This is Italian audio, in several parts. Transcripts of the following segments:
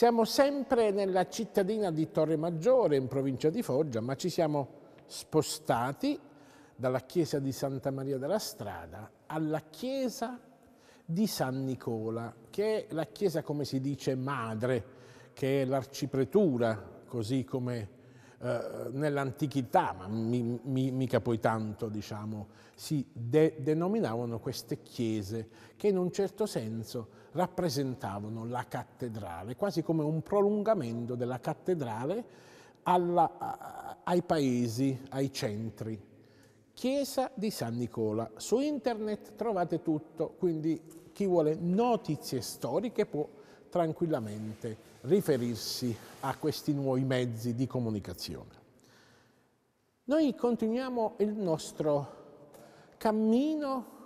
Siamo sempre nella cittadina di Torre Maggiore, in provincia di Foggia, ma ci siamo spostati dalla chiesa di Santa Maria della Strada alla chiesa di San Nicola, che è la chiesa, come si dice, madre, che è l'arcipretura, così come eh, nell'antichità, ma mi, mi, mica poi tanto, diciamo, si de denominavano queste chiese che in un certo senso rappresentavano la cattedrale, quasi come un prolungamento della cattedrale alla, a, ai paesi, ai centri. Chiesa di San Nicola. Su internet trovate tutto, quindi chi vuole notizie storiche può tranquillamente riferirsi a questi nuovi mezzi di comunicazione. Noi continuiamo il nostro cammino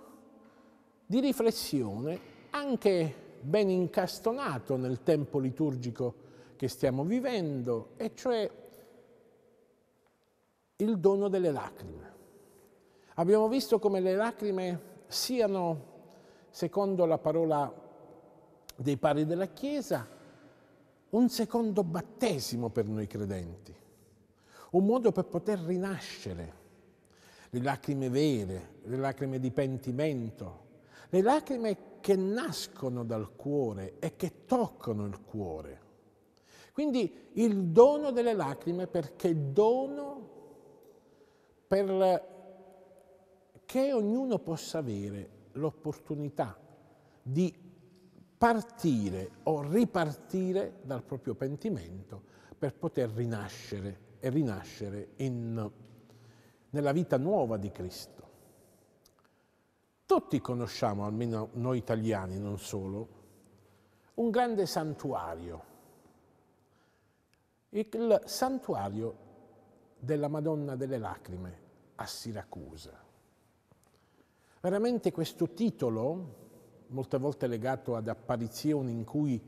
di riflessione, anche ben incastonato nel tempo liturgico che stiamo vivendo, e cioè il dono delle lacrime. Abbiamo visto come le lacrime siano, secondo la parola dei pari della Chiesa, un secondo battesimo per noi credenti, un modo per poter rinascere, le lacrime vere, le lacrime di pentimento, le lacrime che nascono dal cuore e che toccano il cuore. Quindi il dono delle lacrime perché dono per che ognuno possa avere l'opportunità di partire o ripartire dal proprio pentimento per poter rinascere e rinascere in, nella vita nuova di Cristo. Tutti conosciamo, almeno noi italiani non solo, un grande santuario, il santuario della Madonna delle Lacrime a Siracusa. Veramente questo titolo molte volte legato ad apparizioni in cui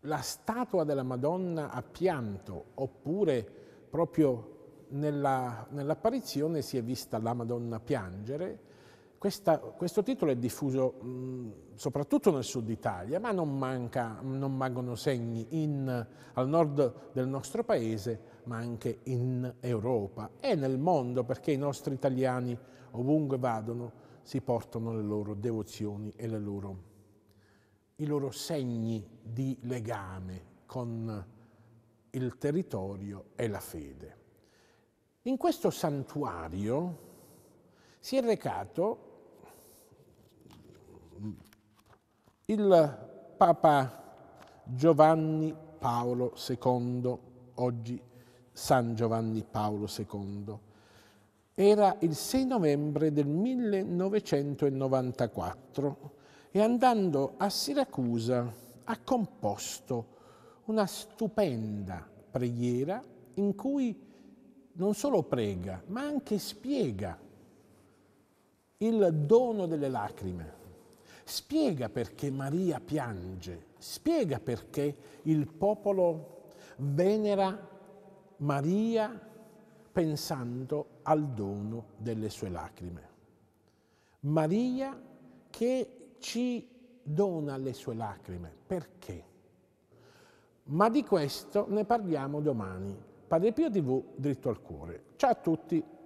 la statua della Madonna ha pianto, oppure proprio nell'apparizione si è vista la Madonna piangere. Questa, questo titolo è diffuso mh, soprattutto nel sud Italia, ma non, manca, non mancano segni in, al nord del nostro paese, ma anche in Europa e nel mondo, perché i nostri italiani ovunque vadano si portano le loro devozioni e loro, i loro segni di legame con il territorio e la fede. In questo santuario si è recato il Papa Giovanni Paolo II, oggi San Giovanni Paolo II, era il 6 novembre del 1994 e andando a Siracusa ha composto una stupenda preghiera in cui non solo prega, ma anche spiega il dono delle lacrime, spiega perché Maria piange, spiega perché il popolo venera Maria pensando al dono delle sue lacrime. Maria che ci dona le sue lacrime, perché? Ma di questo ne parliamo domani. Padre Pio TV, dritto al cuore. Ciao a tutti!